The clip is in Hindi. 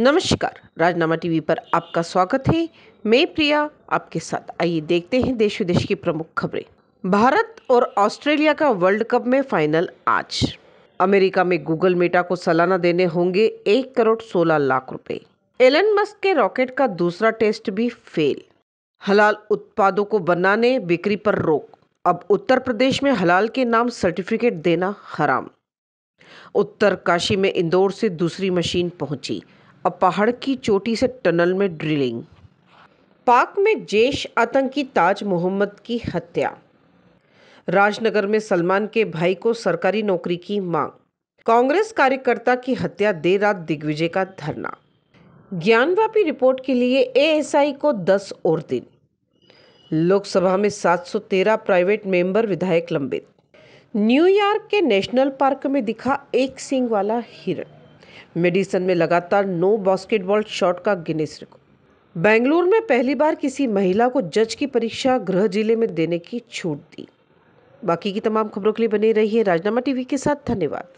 नमस्कार राजनामा टीवी पर आपका स्वागत है मैं प्रिया आपके साथ आइए देखते हैं देश विदेश की प्रमुख खबरें भारत और ऑस्ट्रेलिया का वर्ल्ड कप में फाइनल आज अमेरिका में गूगल मेटा को सालाना देने होंगे एक करोड़ सोलह लाख रुपए एलन मस्क के रॉकेट का दूसरा टेस्ट भी फेल हलाल उत्पादों को बनाने बिक्री पर रोक अब उत्तर प्रदेश में हलाल के नाम सर्टिफिकेट देना हराम उत्तर काशी में इंदौर से दूसरी मशीन पहुंची अब पहाड़ की चोटी से टनल में ड्रिलिंग पाक में जैश आतंकी ताज मोहम्मद की हत्या राजनगर में सलमान के भाई को सरकारी नौकरी की मांग कांग्रेस कार्यकर्ता की हत्या देर रात दिग्विजय का धरना ज्ञानव्यापी रिपोर्ट के लिए एएसआई को 10 और दिन लोकसभा में 713 प्राइवेट मेंबर विधायक लंबित न्यूयॉर्क के नेशनल पार्क में दिखा एक सिंग वाला हिरण मेडिसन में लगातार नो बास्केटबॉल शॉट का गिनेस रिकॉर्ड बेंगलुरु में पहली बार किसी महिला को जज की परीक्षा गृह जिले में देने की छूट दी बाकी की तमाम खबरों के लिए बनी रही है राजनामा टीवी के साथ धन्यवाद